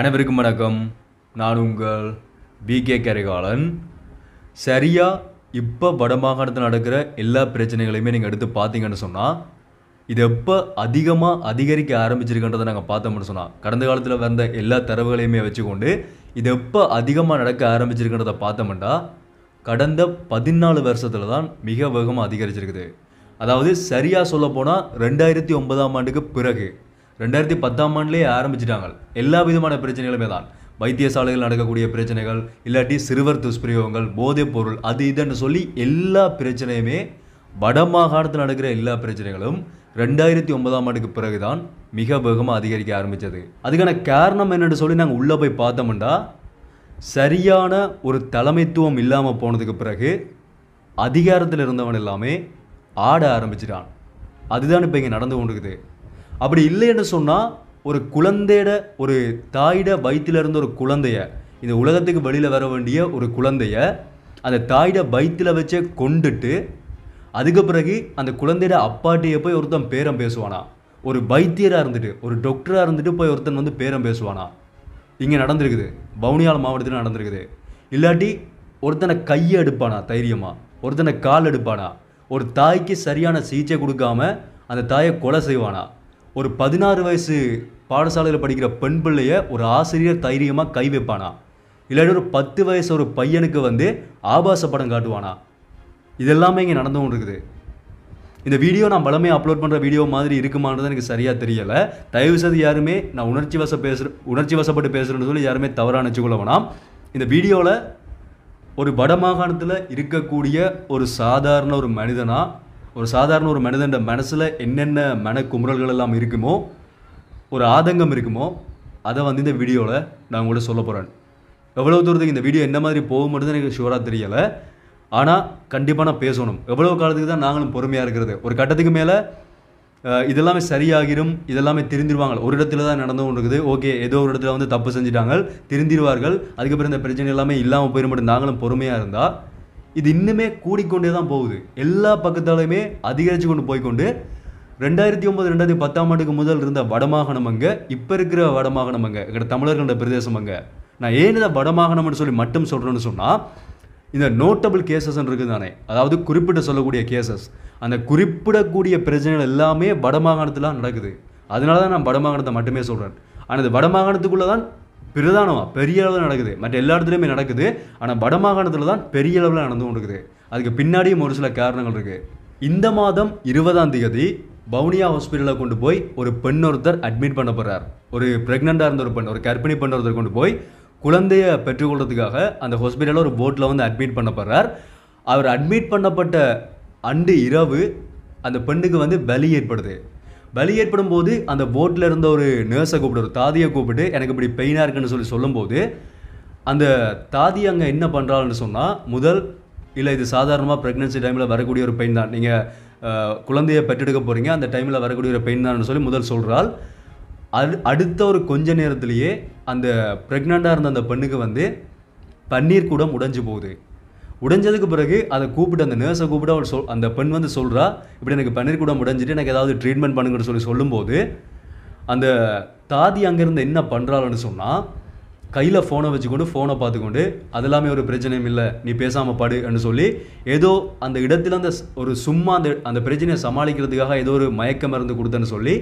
அனைவருக்கும் வணக்கம் நான் உங்கள் பிகே கரிகாலன் சரியாக இப்போ வடமாகாணத்தில் நடக்கிற எல்லா பிரச்சனைகளையுமே நீங்கள் எடுத்து பார்த்தீங்கன்னு சொன்னால் இது எப்போ அதிகமாக அதிகரிக்க ஆரம்பிச்சிருக்கின்றதை நாங்கள் பார்த்தோம்னு சொன்னால் கடந்த காலத்தில் வந்த எல்லா தரவுகளையுமே வச்சுக்கொண்டு இது எப்போ அதிகமாக நடக்க ஆரம்பிச்சிருக்கின்றதை பார்த்தோம்னா கடந்த பதினாலு வருஷத்தில் தான் மிக வேகமாக அதிகரிச்சிருக்குது அதாவது சரியாக சொல்ல போனால் ரெண்டாயிரத்தி ஒன்பதாம் ஆண்டுக்கு பிறகு ரெண்டாயிரத்தி பத்தாம் ஆண்டுலேயே ஆரம்பிச்சிட்டாங்க எல்லா விதமான பிரச்சனைகளுமே தான் வைத்தியசாலைகள் நடக்கக்கூடிய பிரச்சனைகள் இல்லாட்டி சிறுவர் துஷ்பிரயோகங்கள் போதைப் பொருள் அது இதுன்னு சொல்லி எல்லா பிரச்சனையுமே வடமாகாணத்தில் நடக்கிற எல்லா பிரச்சனைகளும் ரெண்டாயிரத்தி ஒன்பதாம் ஆண்டுக்கு பிறகு தான் மிக வேகமாக அதிகரிக்க ஆரம்பித்தது அதுக்கான காரணம் என்னென்னு சொல்லி நாங்கள் உள்ளே போய் பார்த்தோம்னா சரியான ஒரு தலைமைத்துவம் இல்லாமல் போனதுக்கு பிறகு அதிகாரத்தில் இருந்தவன் எல்லாமே ஆட ஆரம்பிச்சிட்டான் அதுதான் இப்போ இங்கே நடந்து கொண்டிருக்குது அப்படி இல்லை என்று சொன்னால் ஒரு குழந்தையிட ஒரு தாயிட இருந்த ஒரு குழந்தைய இந்த உலகத்துக்கு வெளியில் வர வேண்டிய ஒரு குழந்தைய அந்த தாயிட வயிற்றில் வச்சே கொண்டுட்டு அதுக்கு பிறகு அந்த குழந்தையோட அப்பாட்டியை போய் ஒருத்தன் பேரம் பேசுவானா ஒரு வைத்தியராக இருந்துட்டு ஒரு டாக்டராக இருந்துட்டு போய் ஒருத்தன் வந்து பேரம் பேசுவானா இங்கே நடந்திருக்குது பவுனியால் மாவட்டத்தில் நடந்திருக்குது இல்லாட்டி ஒருத்தனை கையை எடுப்பானா தைரியமாக ஒருத்தனை கால் எடுப்பானா ஒரு தாய்க்கு சரியான சிகிச்சை கொடுக்காம அந்த தாயை கொலை செய்வானா ஒரு பதினாறு வயசு பாடசாலையில் படிக்கிற பெண் பிள்ளைய ஒரு ஆசிரியர் தைரியமாக கை வைப்பானா இல்லாட்டி ஒரு பத்து வயசு ஒரு பையனுக்கு வந்து ஆபாச படம் காட்டுவானா இதெல்லாமே இங்கே நடந்து கொண்டிருக்குது இருக்குது இந்த வீடியோ நான் பலமையாக அப்லோட் பண்ணுற வீடியோ மாதிரி இருக்குமானது எனக்கு சரியாக தெரியலை தயவு செய்து யாருமே நான் உணர்ச்சி வச பேசுகிற உணர்ச்சி வசப்பட்டு பேசுகிறேன்னு சொல்லி யாருமே தவறாக நினச்சிக்கொள்ள வேணாம் இந்த வீடியோவில் ஒரு வடமாகாணத்தில் இருக்கக்கூடிய ஒரு சாதாரண ஒரு மனிதனாக ஒரு சாதாரண ஒரு மனிதன் மனசில் என்னென்ன மன குமுறல்கள் எல்லாம் இருக்குமோ ஒரு ஆதங்கம் இருக்குமோ அதை வந்து இந்த வீடியோவில் நான் உங்கள்கிட்ட சொல்ல போகிறேன் எவ்வளோ தூரத்துக்கு இந்த வீடியோ என்ன மாதிரி மட்டும்தான் எனக்கு ஷுவராக தெரியலை ஆனால் கண்டிப்பாக நான் பேசணும் எவ்வளோ காலத்துக்கு தான் நாங்களும் பொறுமையாக இருக்கிறது ஒரு கட்டத்துக்கு மேலே இதெல்லாமே சரியாகிடும் இதெல்லாமே திருந்திருவாங்க ஒரு இடத்துல தான் நடந்து கொண்டிருக்குது ஓகே ஏதோ ஒரு இடத்துல வந்து தப்பு செஞ்சுட்டாங்க திருந்திடுவார்கள் அதுக்கப்புறம் இந்த பிரச்சனை எல்லாமே இல்லாமல் போயிடும் நாங்களும் பொறுமையாக இருந்தால் இது இன்னுமே கூடிக்கொண்டே தான் போகுது எல்லா பக்கத்தாலையுமே அதிகரித்து கொண்டு போய்கொண்டு ரெண்டாயிரத்தி ஒன்பது ரெண்டாயிரத்தி பத்தாம் ஆண்டுக்கு முதல் இருந்த வடமாகணம் அங்கே இப்போ இருக்கிற வடமாகணம் அங்கே எங்கள் தமிழர்களோட பிரதேசம் அங்கே நான் ஏன் இதை வடமாகாணம்னு சொல்லி மட்டும் சொல்கிறேன்னு சொன்னால் இந்த நோட்டபிள் கேசஸ் இருக்குது தானே அதாவது குறிப்பிட்ட சொல்லக்கூடிய கேசஸ் அந்த குறிப்பிடக்கூடிய பிரச்சனைகள் எல்லாமே வடமாகாணத்தில் நடக்குது அதனால தான் நான் வடமாகாணத்தை மட்டுமே சொல்கிறேன் ஆனால் இந்த வடமாகாணத்துக்குள்ளே தான் பிரதானமாக பெரிய அளவில் நடக்குது மற்ற எல்லா இடத்துலையுமே நடக்குது ஆனால் வட மாகாணத்தில் தான் பெரிய அளவில் நடந்து கொண்டிருக்குது அதுக்கு பின்னாடியும் ஒரு சில காரணங்கள் இருக்குது இந்த மாதம் இருபதாம் தேதி பவுனியா ஹாஸ்பிட்டலில் கொண்டு போய் ஒரு பெண் ஒருத்தர் அட்மிட் பண்ண போகிறார் ஒரு ப்ரெக்னெண்ட்டாக இருந்த ஒரு பெண் ஒரு கர்ப்பிணி பெண் ஒருத்தர் கொண்டு போய் குழந்தையை பெற்றுக்கொள்றதுக்காக அந்த ஹாஸ்பிட்டலில் ஒரு போட்டில் வந்து அட்மிட் பண்ண போகிறார் அவர் அட்மிட் பண்ணப்பட்ட அண்டு இரவு அந்த பெண்ணுக்கு வந்து வலி ஏற்படுது வலி ஏற்படும் போது அந்த போட்டில் இருந்த ஒரு நர்ஸை கூப்பிட்டு ஒரு தாதியை கூப்பிட்டு எனக்கு இப்படி பெயினாக இருக்குன்னு சொல்லி சொல்லும்போது அந்த தாதி அங்கே என்ன பண்ணுறாள்னு சொன்னால் முதல் இல்லை இது சாதாரணமாக ப்ரெக்னென்சி டைமில் வரக்கூடிய ஒரு பெயின் தான் நீங்கள் குழந்தைய பெற்றெடுக்க போகிறீங்க அந்த டைமில் வரக்கூடிய ஒரு பெயின் தான் சொல்லி முதல் சொல்கிறாள் அது அடுத்த ஒரு கொஞ்ச நேரத்துலேயே அந்த ப்ரெக்னெண்ட்டாக இருந்த அந்த பெண்ணுக்கு வந்து பன்னீர் கூடம் உடைஞ்சு போகுது உடைஞ்சதுக்கு பிறகு அதை கூப்பிட்டு அந்த நர்ஸை கூப்பிட்டு அவள் சொல் அந்த பெண் வந்து சொல்கிறா இப்படி எனக்கு பன்னீர்கூடம் உடைஞ்சிட்டு எனக்கு ஏதாவது ட்ரீட்மெண்ட் பண்ணுங்கன்னு சொல்லி சொல்லும்போது அந்த தாதி அங்கேருந்து என்ன பண்ணுறாள்னு சொன்னால் கையில் ஃபோனை வச்சுக்கொண்டு ஃபோனை பார்த்துக்கொண்டு அதெல்லாமே ஒரு பிரச்சனையும் இல்லை நீ பேசாமல் படுன்னு சொல்லி ஏதோ அந்த இடத்துல அந்த ஒரு சும்மா அந்த அந்த பிரச்சனையை சமாளிக்கிறதுக்காக ஏதோ ஒரு மயக்க மருந்து கொடுத்தேன்னு சொல்லி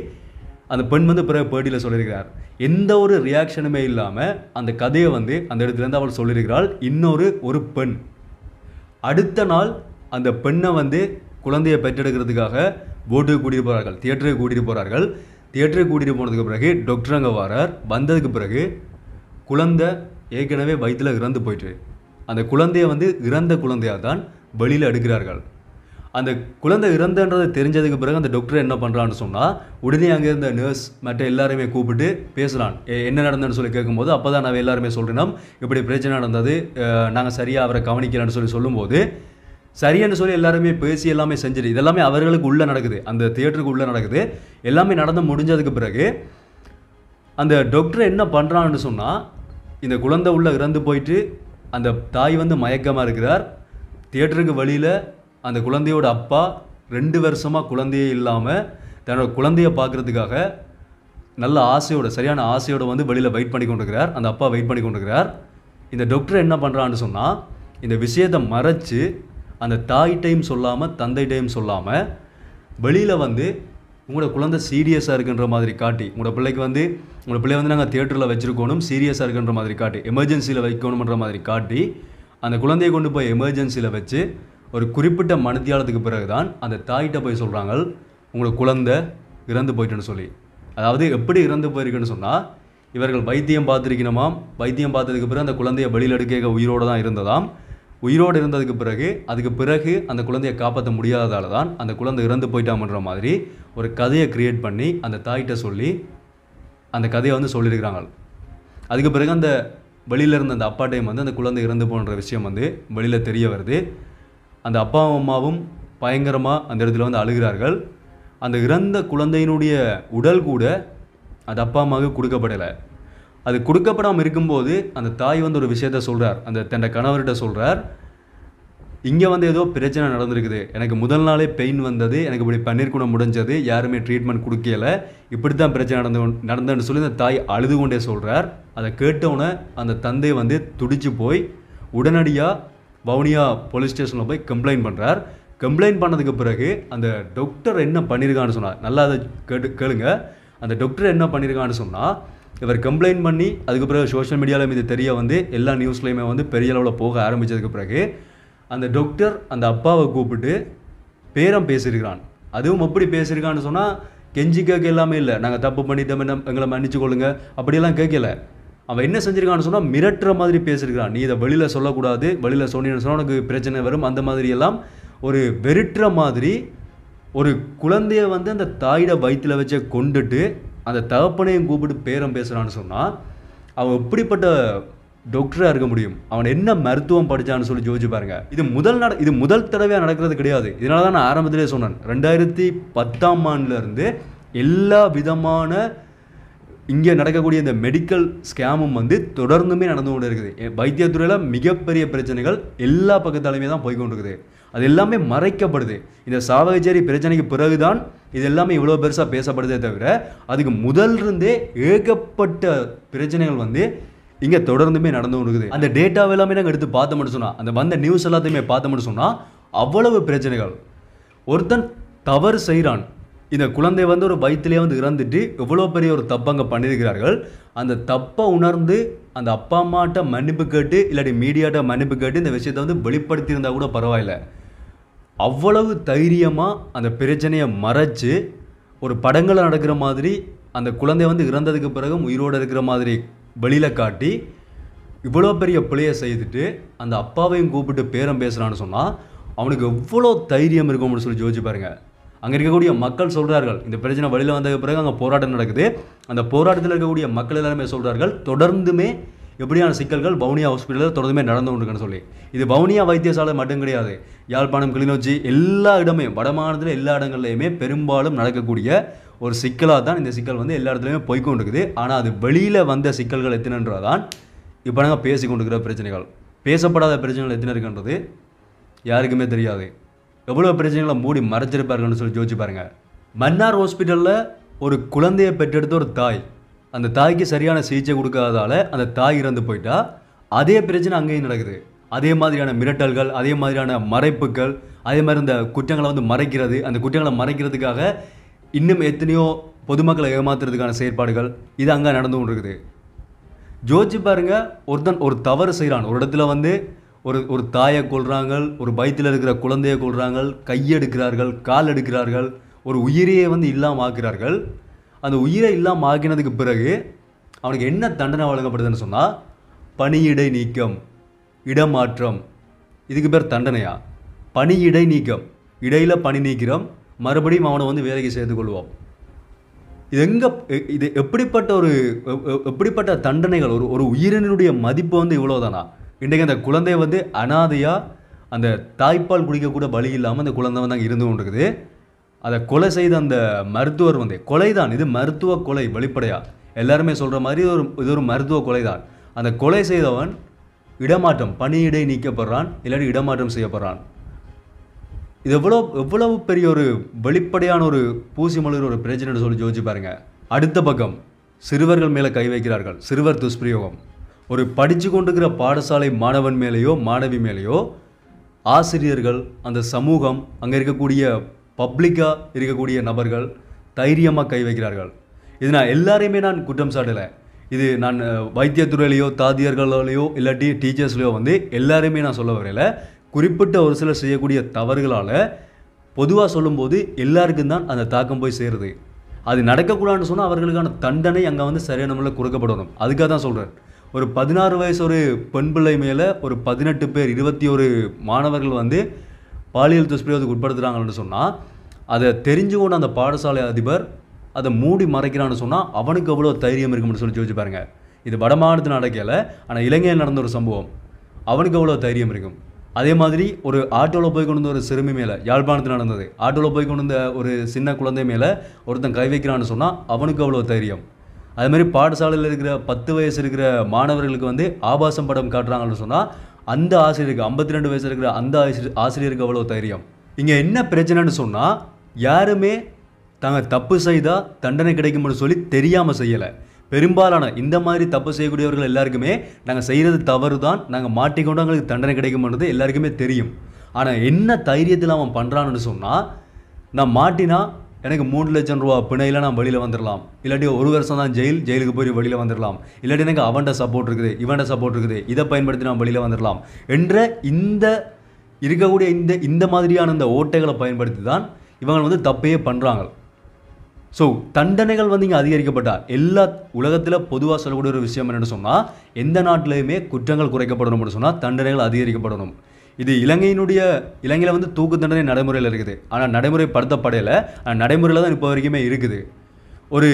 அந்த பெண் வந்து பிறகு பேட்டியில் சொல்லியிருக்கிறார் எந்த ஒரு ரியாக்ஷனுமே இல்லாமல் அந்த கதையை வந்து அந்த இடத்துலேருந்து அவள் சொல்லியிருக்கிறாள் இன்னொரு ஒரு பெண் அடுத்த நாள் அந்த பெண்ணை வந்து குழந்தையை பெற்றெடுக்கிறதுக்காக போட்டுக்கு கூட்டிகிட்டு போகிறார்கள் தியேட்டருக்கு கூட்டிகிட்டு போகிறார்கள் தியேட்டருக்கு கூட்டிகிட்டு போனதுக்கு பிறகு டாக்டர் அங்கே வரார் வந்ததுக்கு பிறகு குழந்தை ஏற்கனவே வயிற்றில் இறந்து போயிட்டு அந்த குழந்தைய வந்து இறந்த குழந்தையாக தான் வெளியில் எடுக்கிறார்கள் அந்த குழந்தை இறந்தன்றது தெரிஞ்சதுக்கு பிறகு அந்த டாக்டர் என்ன பண்ணுறான்னு சொன்னால் உடனே அங்கே இருந்த நர்ஸ் மற்ற எல்லாருமே கூப்பிட்டு பேசுகிறான் என்ன நடந்ததுன்னு சொல்லி கேட்கும்போது அப்போ தான் நான் எல்லாருமே சொல்கிறேன் இப்படி பிரச்சனை நடந்தது நாங்கள் சரியாக அவரை கவனிக்கிறேன்னு சொல்லி சொல்லும்போது சரியானு சொல்லி எல்லாருமே பேசி எல்லாமே செஞ்சுட்டு இதெல்லாமே அவர்களுக்கு உள்ளே நடக்குது அந்த தியேட்டருக்கு உள்ளே நடக்குது எல்லாமே நடந்து முடிஞ்சதுக்கு பிறகு அந்த டாக்டர் என்ன பண்ணுறான்னு சொன்னால் இந்த குழந்தை உள்ளே இறந்து போயிட்டு அந்த தாய் வந்து மயக்கமாக இருக்கிறார் தியேட்டருக்கு வழியில் அந்த குழந்தையோட அப்பா ரெண்டு வருஷமாக குழந்தையே இல்லாமல் தன்னோட குழந்தைய பார்க்குறதுக்காக நல்ல ஆசையோட சரியான ஆசையோட வந்து வெளியில் வெயிட் பண்ணி கொண்டிருக்கிறார் அந்த அப்பா வெயிட் பண்ணி கொண்டிருக்கிறார் இந்த டாக்டர் என்ன பண்ணுறான்னு சொன்னால் இந்த விஷயத்தை மறைச்சு அந்த தாய் டைம் சொல்லாமல் தந்தை டைம் சொல்லாமல் வெளியில் வந்து உங்களோட குழந்தை சீரியஸாக இருக்குன்ற மாதிரி காட்டி உங்களோட பிள்ளைக்கு வந்து உங்களோட பிள்ளை வந்து நாங்கள் தேட்டரில் வச்சுருக்கணும் சீரியஸாக இருக்குன்ற மாதிரி காட்டி எமர்ஜென்சியில் வைக்கணுன்ற மாதிரி காட்டி அந்த குழந்தையை கொண்டு போய் எமர்ஜென்சியில் வச்சு ஒரு குறிப்பிட்ட மனத்தியாலத்துக்கு பிறகு தான் அந்த தாய்கிட்ட போய் சொல்கிறாங்க உங்களை குழந்தை இறந்து போயிட்டுன்னு சொல்லி அதாவது எப்படி இறந்து போயிருக்குன்னு சொன்னால் இவர்கள் வைத்தியம் பார்த்துருக்கணுமாம் வைத்தியம் பார்த்ததுக்கு பிறகு அந்த குழந்தைய வெளியில் எடுக்க உயிரோடு தான் இருந்ததாம் உயிரோடு இருந்ததுக்கு பிறகு அதுக்கு பிறகு அந்த குழந்தையை காப்பாற்ற முடியாததால் தான் அந்த குழந்தை இறந்து போயிட்டாமன்ற மாதிரி ஒரு கதையை க்ரியேட் பண்ணி அந்த தாய்கிட்ட சொல்லி அந்த கதையை வந்து சொல்லியிருக்கிறாங்க அதுக்கு பிறகு அந்த வெளியில் இருந்த அந்த அப்பா டைம் வந்து அந்த குழந்தை இறந்து போன்ற விஷயம் வந்து வெளியில் தெரிய வருது அந்த அப்பாவும் அம்மாவும் பயங்கரமாக அந்த இடத்துல வந்து அழுகிறார்கள் அந்த இறந்த குழந்தையினுடைய உடல் கூட அது அப்பா அம்மாவுக்கு கொடுக்கப்படலை அது கொடுக்கப்படாமல் இருக்கும்போது அந்த தாய் வந்து ஒரு விஷயத்த சொல்கிறார் அந்த தன்னோட கணவர்கிட்ட சொல்கிறார் இங்கே வந்து ஏதோ பிரச்சனை நடந்திருக்குது எனக்கு முதல் நாளே பெயின் வந்தது எனக்கு இப்படி பன்னீர் குணம் முடிஞ்சது யாருமே ட்ரீட்மெண்ட் கொடுக்கல இப்படி தான் பிரச்சனை நடந்து நடந்ததுன்னு சொல்லி அந்த தாய் அழுது கொண்டே சொல்கிறார் அதை கேட்டவுடனே அந்த தந்தை வந்து துடிச்சு போய் உடனடியாக வவுனியா போலீஸ் ஸ்டேஷனில் போய் கம்ப்ளைண்ட் பண்ணுறார் கம்ப்ளைண்ட் பண்ணதுக்கு பிறகு அந்த டாக்டர் என்ன பண்ணியிருக்கான்னு சொன்னார் நல்லா அதை கேட்டு கேளுங்க அந்த டாக்டர் என்ன பண்ணியிருக்கான்னு சொன்னால் இவர் கம்ப்ளைண்ட் பண்ணி அதுக்கு பிறகு சோஷியல் மீடியாவில் இது தெரிய வந்து எல்லா நியூஸ்லேயுமே வந்து பெரிய அளவில் போக ஆரம்பித்ததுக்கு பிறகு அந்த டாக்டர் அந்த அப்பாவை கூப்பிட்டு பேரம் பேசியிருக்கிறான் அதுவும் அப்படி பேசியிருக்கான்னு சொன்னால் கெஞ்சி கேட்க எல்லாமே இல்லை நாங்கள் தப்பு பண்ணிட்டோம் என்ன எங்களை மன்னிச்சு கொள்ளுங்க அப்படியெல்லாம் கேட்கலை அவன் என்ன செஞ்சிருக்கான்னு சொன்னால் மிரட்டுற மாதிரி பேசியிருக்கிறான் நீ இதை வெளியில் சொல்லக்கூடாது வெளியில் சொன்னீன்னு சொன்னால் உனக்கு பிரச்சனை வரும் அந்த மாதிரியெல்லாம் ஒரு வெறுட்டுற மாதிரி ஒரு குழந்தைய வந்து அந்த தாயிட வயிற்றில் வச்ச கொண்டுட்டு அந்த தகப்பனையும் கூப்பிட்டு பேரம் பேசுகிறான்னு சொன்னால் அவன் எப்படிப்பட்ட டாக்டராக இருக்க முடியும் அவன் என்ன மருத்துவம் படித்தான்னு சொல்லி ஜோதிச்சு பாருங்க இது முதல் நட இது முதல் தடவையாக நடக்கிறது கிடையாது இதனால தான் நான் ஆரம்பத்திலே சொன்னேன் ரெண்டாயிரத்தி பத்தாம் ஆண்டுலேருந்து எல்லா விதமான இங்கே நடக்கக்கூடிய இந்த மெடிக்கல் ஸ்கேமும் வந்து தொடர்ந்துமே நடந்து கொண்டு இருக்குது வைத்தியத்துறையில் மிகப்பெரிய பிரச்சனைகள் எல்லா பக்கத்தாலுமே தான் போய்கொண்டிருக்குது இருக்குது அது எல்லாமே மறைக்கப்படுது இந்த சாவகச்சேரி பிரச்சனைக்கு பிறகுதான் இது எல்லாமே இவ்வளோ பெருசாக பேசப்படுதே தவிர அதுக்கு முதல் இருந்தே ஏகப்பட்ட பிரச்சனைகள் வந்து இங்கே தொடர்ந்துமே நடந்து இருக்குது அந்த டேட்டாவை எல்லாமே நாங்கள் எடுத்து பார்த்த மட்டும் சொன்னால் அந்த வந்த நியூஸ் எல்லாத்தையுமே பார்த்த மட்டும் சொன்னால் அவ்வளவு பிரச்சனைகள் ஒருத்தன் தவறு செய்கிறான் இந்த குழந்தை வந்து ஒரு வயிற்றுலேயே வந்து இறந்துட்டு எவ்வளோ பெரிய ஒரு தப்பை அங்கே பண்ணியிருக்கிறார்கள் அந்த தப்பை உணர்ந்து அந்த அப்பா அம்மாட்ட மன்னிப்பு கேட்டு இல்லாட்டி மீடியாட்ட மன்னிப்பு கேட்டு இந்த விஷயத்தை வந்து வெளிப்படுத்தியிருந்தால் கூட பரவாயில்ல அவ்வளவு தைரியமாக அந்த பிரச்சனையை மறைச்சு ஒரு படங்களில் நடக்கிற மாதிரி அந்த குழந்தை வந்து இறந்ததுக்கு பிறகு உயிரோடு இருக்கிற மாதிரி வெளியில் காட்டி இவ்வளோ பெரிய பிள்ளையை செய்துட்டு அந்த அப்பாவையும் கூப்பிட்டு பேரம் பேசுகிறான்னு சொன்னால் அவனுக்கு எவ்வளோ தைரியம் இருக்கும் அப்படின்னு சொல்லி ஜோதிச்சு பாருங்கள் அங்கே இருக்கக்கூடிய மக்கள் சொல்கிறார்கள் இந்த பிரச்சனை வழியில் வந்த பிறகு அங்கே போராட்டம் நடக்குது அந்த போராட்டத்தில் இருக்கக்கூடிய மக்கள் எல்லாருமே சொல்கிறார்கள் தொடர்ந்துமே எப்படியான சிக்கல்கள் பவுனியா ஹாஸ்பிட்டலில் தொடர்ந்துமே நடந்து கொண்டிருக்குன்னு சொல்லி இது பவுனியா வைத்தியசாலை மட்டும் கிடையாது யாழ்ப்பாணம் கிளிநொச்சி எல்லா இடமே மாநிலத்தில் எல்லா இடங்கள்லையுமே பெரும்பாலும் நடக்கக்கூடிய ஒரு சிக்கலாக தான் இந்த சிக்கல் வந்து எல்லா இடத்துலையுமே போய்கொண்டிருக்குது ஆனால் அது வெளியில் வந்த சிக்கல்கள் தான் இப்போ நாங்கள் பேசி கொண்டிருக்கிற பிரச்சனைகள் பேசப்படாத பிரச்சனைகள் எத்தனை இருக்குன்றது யாருக்குமே தெரியாது எவ்வளோ பிரச்சனைகளை மூடி மறைச்சிருப்பாருன்னு சொல்லி ஜோதிச்சு பாருங்கள் மன்னார் ஹாஸ்பிட்டலில் ஒரு குழந்தையை பெற்றெடுத்த ஒரு தாய் அந்த தாய்க்கு சரியான சிகிச்சை கொடுக்காதால அந்த தாய் இறந்து போயிட்டா அதே பிரச்சனை அங்கேயும் நடக்குது அதே மாதிரியான மிரட்டல்கள் அதே மாதிரியான மறைப்புகள் அதே மாதிரி இந்த குற்றங்களை வந்து மறைக்கிறது அந்த குற்றங்களை மறைக்கிறதுக்காக இன்னும் எத்தனையோ பொதுமக்களை ஏமாத்துறதுக்கான செயற்பாடுகள் இது அங்கே நடந்து கொண்டிருக்குது ஜோதிச்சு பாருங்கள் ஒருத்தன் ஒரு தவறு செய்கிறான் ஒரு இடத்துல வந்து ஒரு ஒரு தாயை கொள்கிறாங்க ஒரு பயத்தில் இருக்கிற குழந்தையை கொள்கிறாங்க கையெடுக்கிறார்கள் கால் எடுக்கிறார்கள் ஒரு உயிரையே வந்து இல்லாமல் ஆக்கிறார்கள் அந்த உயிரை இல்லாமல் ஆக்கினதுக்கு பிறகு அவனுக்கு என்ன தண்டனை வழங்கப்படுதுன்னு சொன்னால் பணியிடை நீக்கம் இடமாற்றம் இதுக்கு பேர் தண்டனையா பணியிடை நீக்கம் இடையில் பணி நீக்கிறோம் மறுபடியும் அவனை வந்து வேலைக்கு சேர்த்து கொள்வோம் இது எங்கே இது எப்படிப்பட்ட ஒரு எப்படிப்பட்ட தண்டனைகள் ஒரு ஒரு உயிரினுடைய மதிப்பு வந்து இவ்வளோதானா இன்றைக்கு அந்த குழந்தை வந்து அனாதையாக அந்த தாய்ப்பால் குடிக்கக்கூட வழி இல்லாமல் அந்த குழந்தை வந்து அங்கே இருந்து கொண்டிருக்குது அதை கொலை செய்த அந்த மருத்துவர் வந்து கொலை தான் இது மருத்துவ கொலை வெளிப்படையாக எல்லாருமே சொல்கிற மாதிரி ஒரு இது ஒரு மருத்துவ கொலை தான் அந்த கொலை செய்தவன் இடமாற்றம் பணியிடை நீக்கப்படுறான் இல்லாட்டி இடமாற்றம் செய்யப்படுறான் இது எவ்வளோ எவ்வளவு பெரிய ஒரு வெளிப்படையான ஒரு பூசி மலர் ஒரு பிரச்சனை சொல்லி ஜோதிச்சு பாருங்கள் அடுத்த பக்கம் சிறுவர்கள் மேலே கை வைக்கிறார்கள் சிறுவர் துஷ்பிரயோகம் ஒரு படித்து கொண்டிருக்கிற பாடசாலை மாணவன் மேலேயோ மாணவி மேலேயோ ஆசிரியர்கள் அந்த சமூகம் அங்கே இருக்கக்கூடிய பப்ளிக்காக இருக்கக்கூடிய நபர்கள் தைரியமாக கை வைக்கிறார்கள் இது நான் எல்லாரையுமே நான் குற்றம் சாட்டலை இது நான் வைத்தியத்துறையிலையோ தாதியர்களாலேயோ இல்லாட்டி டீச்சர்ஸ்லையோ வந்து எல்லாருமே நான் சொல்ல வரையில் குறிப்பிட்ட ஒரு சிலர் செய்யக்கூடிய தவறுகளால் பொதுவாக சொல்லும்போது எல்லாருக்கும் தான் அந்த தாக்கம் போய் சேருது அது நடக்கக்கூடாதுன்னு சொன்னால் அவர்களுக்கான தண்டனை அங்கே வந்து சரியான முறையில் கொடுக்கப்படணும் அதுக்காக தான் சொல்கிறேன் ஒரு பதினாறு வயசு ஒரு பெண் பிள்ளை மேலே ஒரு பதினெட்டு பேர் இருபத்தி ஒரு மாணவர்கள் வந்து பாலியல் துஷ்பிரயோகத்துக்கு உட்படுத்துகிறாங்கன்னு சொன்னால் அதை தெரிஞ்சு கொண்டு அந்த பாடசாலை அதிபர் அதை மூடி மறைக்கிறான்னு சொன்னால் அவனுக்கு அவ்வளோ தைரியம் இருக்கும்னு சொல்லி யோசிச்சு பாருங்கள் இது மாநிலத்தில் நடக்கலை ஆனால் இலங்கையில் நடந்த ஒரு சம்பவம் அவனுக்கு அவ்வளோ தைரியம் இருக்கும் அதே மாதிரி ஒரு ஆட்டோவில் போய் கொண்டு வந்த ஒரு சிறுமி மேலே யாழ்ப்பாணத்தில் நடந்தது ஆட்டோவில் போய் கொண்டு வந்த ஒரு சின்ன குழந்தை மேலே ஒருத்தன் கை வைக்கிறான்னு சொன்னால் அவனுக்கு அவ்வளோ தைரியம் அது மாதிரி பாடசாலையில் இருக்கிற பத்து வயசு இருக்கிற மாணவர்களுக்கு வந்து ஆபாசம் படம் காட்டுறாங்கன்னு சொன்னால் அந்த ஆசிரியருக்கு ஐம்பத்தி ரெண்டு வயசு இருக்கிற அந்த ஆசிரியர் ஆசிரியருக்கு அவ்வளோ தைரியம் இங்கே என்ன பிரச்சனைன்னு சொன்னால் யாருமே தாங்க தப்பு செய்தால் தண்டனை கிடைக்கும்னு சொல்லி தெரியாமல் செய்யலை பெரும்பாலான இந்த மாதிரி தப்பு செய்யக்கூடியவர்கள் எல்லாருக்குமே நாங்கள் செய்கிறது தவறு தான் நாங்கள் மாட்டிக்கொண்டு எங்களுக்கு தண்டனை கிடைக்கும்ன்றது எல்லாருக்குமே தெரியும் ஆனால் என்ன தைரியத்தில் அவன் பண்ணுறான்னு சொன்னால் நான் மாட்டினா எனக்கு மூணு லட்சம் ரூபா பிணையில் நான் வெளியில் வந்துடலாம் இல்லாட்டி ஒரு வருஷம் தான் ஜெயில் ஜெயிலுக்கு போய் வெளியில் வந்துடலாம் இல்லாட்டி எனக்கு அவன்கிட்ட சப்போர்ட் இருக்குது இவன்ட சப்போர்ட் இருக்குது இதை பயன்படுத்தி நான் வெளியில் வந்துடலாம் என்ற இந்த இருக்கக்கூடிய இந்த இந்த மாதிரியான இந்த ஓட்டைகளை பயன்படுத்தி தான் இவங்க வந்து தப்பையே பண்ணுறாங்க ஸோ தண்டனைகள் வந்து இங்கே அதிகரிக்கப்பட்டால் எல்லா உலகத்தில் பொதுவாக சொல்லக்கூடிய ஒரு விஷயம் என்னென்னு சொன்னால் எந்த நாட்டிலையுமே குற்றங்கள் குறைக்கப்படணும் சொன்னால் தண்டனைகள் அதிகரிக்கப்படணும் இது இலங்கையினுடைய இலங்கையில் வந்து தூக்கு தண்டனை நடைமுறையில் இருக்குது ஆனால் நடைமுறைப்படுத்தப்படையில் நடைமுறையில் தான் இப்போ வரைக்குமே இருக்குது ஒரு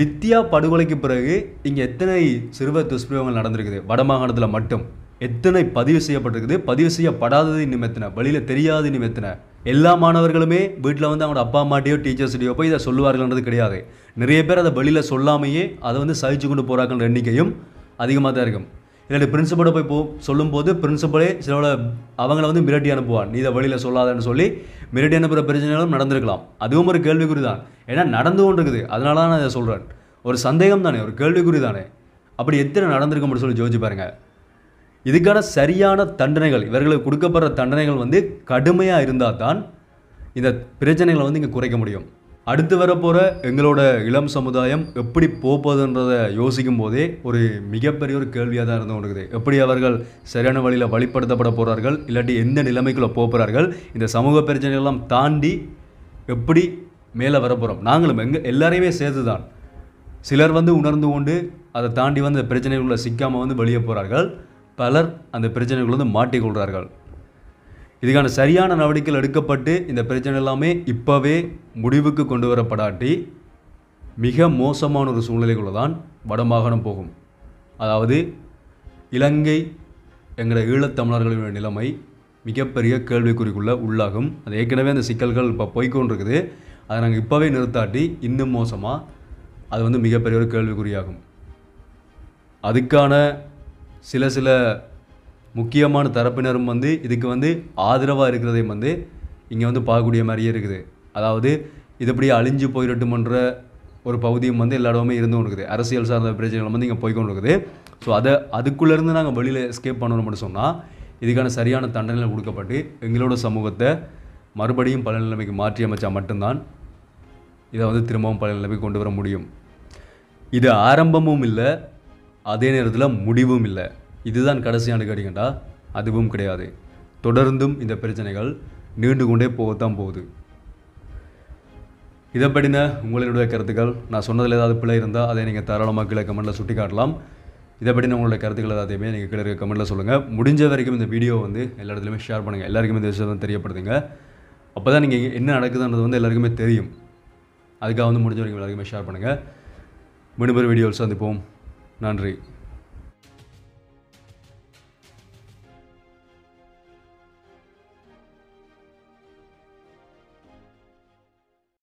வித்தியா படுகொலைக்கு பிறகு இங்கே எத்தனை சிறுவ துஷ்பிரயோகங்கள் நடந்திருக்குது வடமாகாணத்தில் மட்டும் எத்தனை பதிவு செய்யப்பட்டிருக்குது பதிவு செய்யப்படாதது இன்னும் எத்தனை வழியில் தெரியாது இன்னும் எத்தனை எல்லா மாணவர்களுமே வீட்டில் வந்து அவங்களோட அப்பா அம்மாட்டையோ டீச்சர்ஸ்டையோ போய் இதை சொல்லுவார்கள்ன்றது கிடையாது நிறைய பேர் அதை வெளியில் சொல்லாமையே அதை வந்து சகிச்சு கொண்டு போகிறாங்கன்ற எண்ணிக்கையும் அதிகமாக தான் இருக்கும் என்னுடைய பிரின்சிபலோட போய் போ சொல்லும்போது பிரின்சிபலே சிலவள அவங்கள வந்து மிரட்டி அனுப்புவான் நீ இதை வழியில் சொல்லாதன்னு சொல்லி மிரட்டி அனுப்புகிற பிரச்சனைகளும் நடந்திருக்கலாம் அதுவும் ஒரு கேள்விக்குறி தான் ஏன்னா நடந்து கொண்டு இருக்குது அதனால தான் நான் இதை சொல்கிறேன் ஒரு சந்தேகம் தானே ஒரு கேள்விக்குறி தானே அப்படி எத்தனை நடந்திருக்க முடியும் சொல்லி ஜோதிச்சு பாருங்கள் இதுக்கான சரியான தண்டனைகள் இவர்களுக்கு கொடுக்கப்படுற தண்டனைகள் வந்து கடுமையாக இருந்தால் தான் இந்த பிரச்சனைகளை வந்து இங்கே குறைக்க முடியும் அடுத்து வரப்போகிற எங்களோட இளம் சமுதாயம் எப்படி போப்போதுன்றதை யோசிக்கும் போதே ஒரு மிகப்பெரிய ஒரு கேள்வியாக தான் இருந்து கொண்டிருக்குது எப்படி அவர்கள் சரியான வழியில் வழிப்படுத்தப்பட போகிறார்கள் இல்லாட்டி எந்த நிலைமைக்குள்ளே போகிறார்கள் இந்த சமூக பிரச்சனைகள்லாம் தாண்டி எப்படி மேலே வரப்போகிறோம் நாங்களும் எங்கள் எல்லாரையுமே சேர்த்து தான் சிலர் வந்து உணர்ந்து கொண்டு அதை தாண்டி வந்து பிரச்சனைகளில் சிக்காமல் வந்து வெளியே போகிறார்கள் பலர் அந்த பிரச்சனைகள் வந்து மாட்டிக்கொள்கிறார்கள் இதுக்கான சரியான நடவடிக்கைகள் எடுக்கப்பட்டு இந்த பிரச்சனை எல்லாமே இப்போவே முடிவுக்கு கொண்டு வரப்படாட்டி மிக மோசமான ஒரு சூழ்நிலைக்குள்ள தான் வடமாகாணம் போகும் அதாவது இலங்கை எங்களோட ஈழத்தமிழர்களின் நிலைமை மிகப்பெரிய கேள்விக்குறிக்குள்ளே உள்ளாகும் அது ஏற்கனவே அந்த சிக்கல்கள் இப்போ போய்கொண்டிருக்குது அதை நாங்கள் இப்போவே நிறுத்தாட்டி இன்னும் மோசமாக அது வந்து மிகப்பெரிய ஒரு கேள்விக்குறியாகும் அதுக்கான சில சில முக்கியமான தரப்பினரும் வந்து இதுக்கு வந்து ஆதரவாக இருக்கிறதையும் வந்து இங்கே வந்து பார்க்கக்கூடிய மாதிரியே இருக்குது அதாவது இது இப்படி அழிஞ்சு போயிடட்டுமன்ற ஒரு பகுதியும் வந்து எல்லா இடமே இருந்து இருக்குது அரசியல் சார்ந்த பிரச்சனைகள் வந்து இங்கே போய்கொண்டு இருக்குது ஸோ அதை அதுக்குள்ளேருந்து நாங்கள் வெளியில் எஸ்கேப் பண்ணணும்னு சொன்னால் இதுக்கான சரியான தண்டனை கொடுக்கப்பட்டு எங்களோட சமூகத்தை மறுபடியும் பல நிலைமைக்கு மாற்றி அமைச்சா மட்டும்தான் இதை வந்து திரும்பவும் பல நிலைமைக்கு கொண்டு வர முடியும் இது ஆரம்பமும் இல்லை அதே நேரத்தில் முடிவும் இல்லை இதுதான் கடைசியான கேட்டிங்கண்டா அதுவும் கிடையாது தொடர்ந்தும் இந்த பிரச்சனைகள் நீண்டு கொண்டே போகத்தான் போகுது இதை படின உங்களுடைய கருத்துக்கள் நான் சொன்னதில் ஏதாவது பிள்ளை இருந்தால் அதை நீங்கள் தாராளமாக கீழே கமெண்ட்டில் சுட்டி காட்டலாம் இதை படின உங்களுடைய கருத்துக்கள் எல்லாத்தையுமே நீங்கள் கீழே இருக்க கமெண்ட்டில் சொல்லுங்கள் முடிஞ்ச வரைக்கும் இந்த வீடியோ வந்து எல்லா இடத்துலையுமே ஷேர் பண்ணுங்கள் எல்லாருக்குமே இந்த விஷயத்தை தெரியப்படுத்துங்க அப்போ தான் நீங்கள் என்ன நடக்குதுன்றது வந்து எல்லாருக்குமே தெரியும் அதுக்காக வந்து முடிஞ்ச வரைக்கும் எல்லாருக்குமே ஷேர் பண்ணுங்கள் மீண்டும் ஒரு வீடியோவில் சந்திப்போம் நன்றி